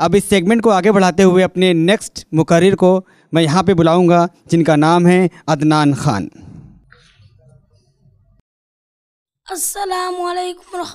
अब इस सेगमेंट को आगे बढ़ाते हुए अपने नेक्स्ट मुकर को मैं यहाँ पे बुलाऊंगा जिनका नाम है अदनान खान असलकम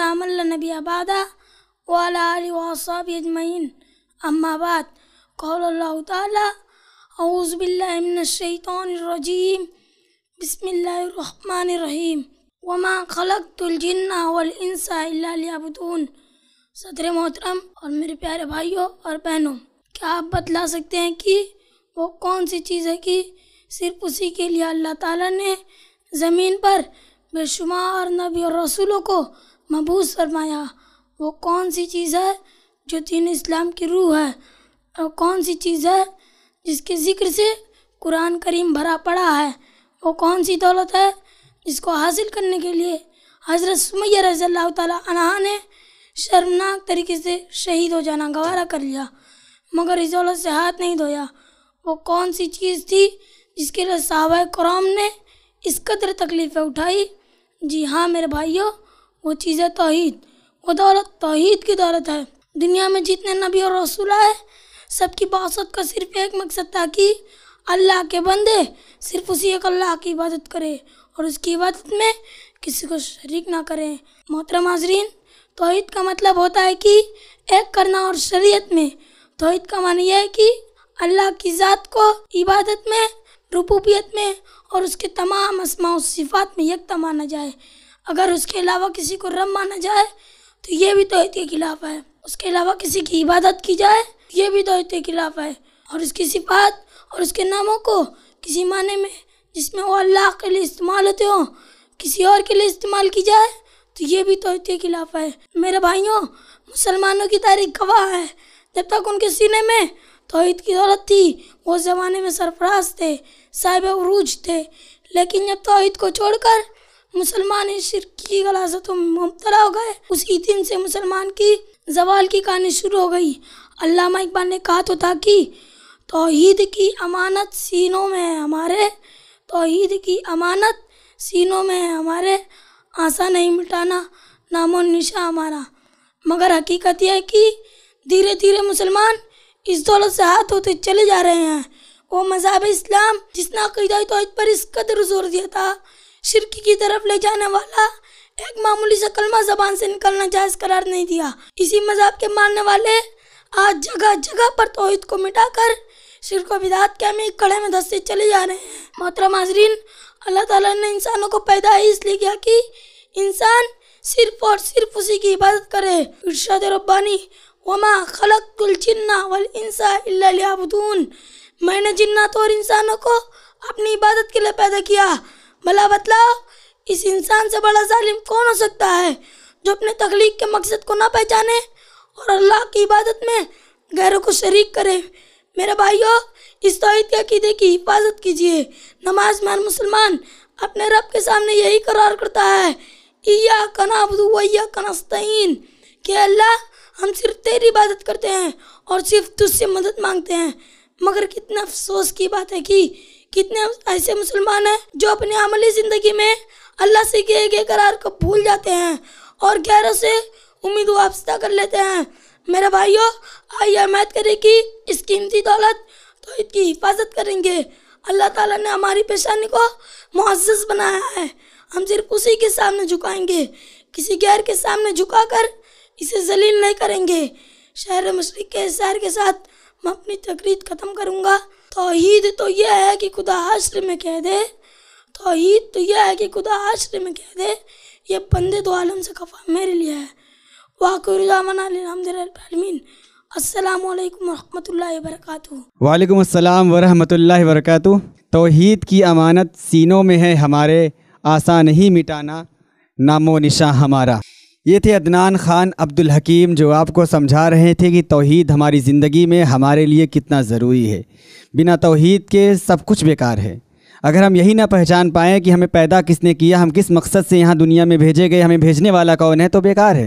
आबादा अम्माबाद कौल الجن والانس الا ليعبدون सदर मोहतरम और मेरे प्यारे भाइयों और बहनों क्या आप बतला सकते हैं कि वो कौन सी चीज़ है कि सिर्फ उसी के लिए अल्लाह ताला ने ज़मीन पर बेशुमार नबी और रसूलों को मबूस फरमाया वो कौन सी चीज़ है जो दीन इस्लाम की रूह है और कौन सी चीज़ है जिसके ज़िक्र से कुरान करीम भरा पड़ा है वो कौन सी दौलत है इसको हासिल करने के लिए हज़रत सुमैया रज़ी तह ने शर्मनाक तरीके से शहीद हो जाना गवारा कर लिया मगर दौलत से हाथ नहीं धोया वो कौन सी चीज़ थी जिसके लिए साहब कराम ने इस कदर तकलीफ़ें उठाई जी हाँ मेरे भाइयों वो चीज़ है तोहहीद वो दौलत तोहद की दौलत है दुनिया में जितने नबी और रसूल आए सबकी बासत का सिर्फ एक मकसद था कि अल्लाह के बंदे सिर्फ उसी एक अल्लाह की इबादत करें और उसकी इबादत में किसी को शरीक ना करें मोहतरम हाजरीन तोहद का मतलब होता है कि एक करना और शरीयत में तोहद का मान यह है कि अल्लाह की ज़ात को इबादत में रुपूबियत में और उसके तमाम असमा सिफात में यकता माना जाए अगर उसके अलावा किसी को रब माना जाए तो ये भी तोहद के खिलाफ है उसके अलावा किसी की इबादत की जाए ये भी तोहद के खिलाफ है और उसकी सिफात और उसके नामों को किसी माने में जिसमें वो अल्लाह के लिए इस्तेमाल होते हो किसी और के लिए इस्तेमाल की जाए तो ये भी तोहद के खिलाफ है मेरे भाइयों मुसलमानों की तारीख गवाह है जब तक उनके सीने में तोहद की दौलत थी वो ज़माने में सरफराज थे साहिब अरूज थे लेकिन जब तोहद को छोड़कर मुसलमान शिर की गलाजतों में मुबतला हो गए उसी दिन से मुसलमान की जवाल की कहानी शुरू हो गई अल्लामा इकबाल ने कहा तो था कि तोहद की अमानत सीनों में हमारे तोहद की अमानत सीनों में हमारे आशा नहीं मिटाना नामो निशा हमारा मगर हकीकत यह कि धीरे धीरे मुसलमान इस दौलत से हाथ होते चले जा रहे हैं वो मज़हब इस्लाम जिसने कैदाई तो पर इस कदर जोर दिया था शिरक की तरफ ले जाने वाला एक मामूली सा कलमा जबान से निकलना जायज़ करार नहीं दिया इसी मज़हब के मानने वाले आज जगह जगह पर तोहित को मिटाकर शिर को विदात के हमें कड़े में धसते चले जा रहे हैं मोहतरम हाजरीन अल्लाह ताला ने इंसानों को पैदा ही इसलिए किया कि इंसान सिर्फ और सिर्फ उसी की इबादत करे इर्शाद रब्बानी वमा खलक जिन्ना वल इंसा इलाबून मैंने जिन्नात और इंसानों को अपनी इबादत के लिए पैदा किया भला बतलाओ इस इंसान से बड़ा जालिम कौन हो सकता है जो अपने तखलीक के मकसद को ना पहचाने और अल्लाह की इबादत में गैरों को शरीक करें मेरे भाइयों इस तोहद के अकीदे की हिफाजत कीजिए नमाज मान मुसलमान अपने रब के सामने यही करार करता है या कना अबदुवैया कनास्तीन के अल्लाह हम सिर्फ तेरी इबादत करते हैं और सिर्फ तुझसे मदद मांगते हैं मगर कितना अफसोस की बात है कि कितने ऐसे मुसलमान हैं जो अपने अमली ज़िंदगी में अल्लाह से गए गए करार को भूल जाते हैं और गैरों से उम्मीद वापसा कर लेते हैं मेरे भाइयों आइए हमायत करें कि इस कीमती दौलत तो इसकी हिफाजत करेंगे अल्लाह ताला ने हमारी पेशानी को मुआज़ बनाया है हम सिर्फ उसी के सामने झुकाएंगे किसी गैर के सामने झुका कर इसे जलील नहीं करेंगे शहर मशरक के शहर के साथ मैं अपनी तकरीर ख़त्म करूँगा तोहद तो यह है कि खुदा आश्र में कह दे तोहद तो यह है कि खुदा आश्र में कह दे ये बंदे तो आलम से खफा मेरे लिए है वालेकुम अस्सलाम वरहमतुल्लाहि वरकatuh तौहीद की अमानत सीनों में है हमारे आसान ही मिटाना नामो निशा हमारा ये थे अदनान ख़ान अब्दुल हकीम जो आपको समझा रहे थे कि तौहीद हमारी ज़िंदगी में हमारे लिए कितना ज़रूरी है बिना तौहीद के सब कुछ बेकार है अगर हम यही ना पहचान पाएँ कि हमें पैदा किसने किया हम किस मकसद से यहाँ दुनिया में भेजे गए हमें भेजने वाला कौन है तो बेकार है